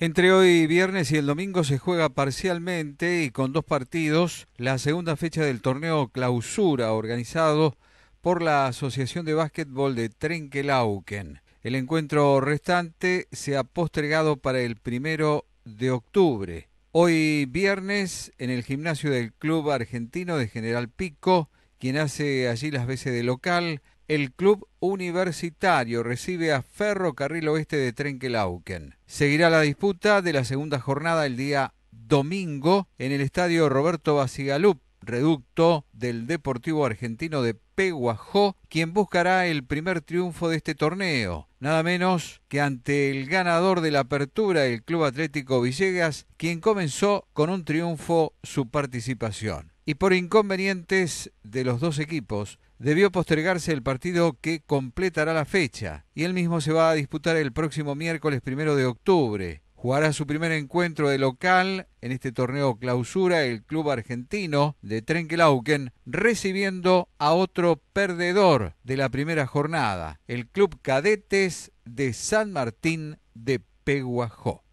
Entre hoy viernes y el domingo se juega parcialmente y con dos partidos la segunda fecha del torneo clausura organizado por la Asociación de Básquetbol de Trenkelauken. El encuentro restante se ha postergado para el primero de octubre. Hoy viernes en el gimnasio del Club Argentino de General Pico, quien hace allí las veces de local, el club universitario recibe a Ferrocarril Oeste de Trenquelauquen. Seguirá la disputa de la segunda jornada el día domingo en el estadio Roberto Basigalup reducto del Deportivo Argentino de Peguajó, quien buscará el primer triunfo de este torneo, nada menos que ante el ganador de la apertura, el Club Atlético Villegas, quien comenzó con un triunfo su participación. Y por inconvenientes de los dos equipos, debió postergarse el partido que completará la fecha, y el mismo se va a disputar el próximo miércoles primero de octubre, Jugará su primer encuentro de local en este torneo clausura el club argentino de Trenkelauken recibiendo a otro perdedor de la primera jornada, el club cadetes de San Martín de Peguajó.